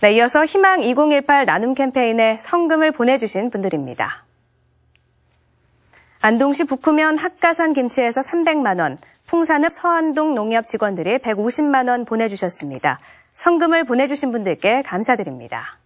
네, 이어서 희망 2018 나눔 캠페인에 성금을 보내주신 분들입니다. 안동시 북후면 학가산 김치에서 300만 원, 풍산읍 서안동 농협 직원들이 150만 원 보내주셨습니다. 성금을 보내주신 분들께 감사드립니다.